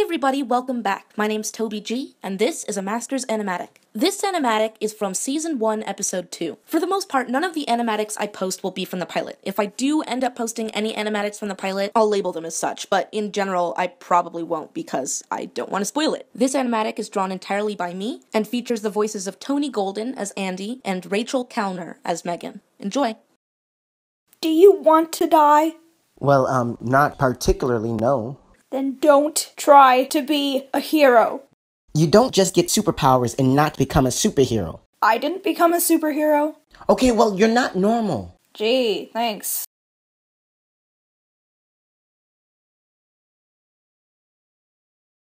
Hi everybody, welcome back. My name's Toby G, and this is a Master's Animatic. This animatic is from Season 1, Episode 2. For the most part, none of the animatics I post will be from the pilot. If I do end up posting any animatics from the pilot, I'll label them as such, but in general, I probably won't because I don't want to spoil it. This animatic is drawn entirely by me and features the voices of Tony Golden as Andy and Rachel Kellner as Megan. Enjoy! Do you want to die? Well, um, not particularly, no then don't try to be a hero. You don't just get superpowers and not become a superhero. I didn't become a superhero. Okay, well, you're not normal. Gee, thanks.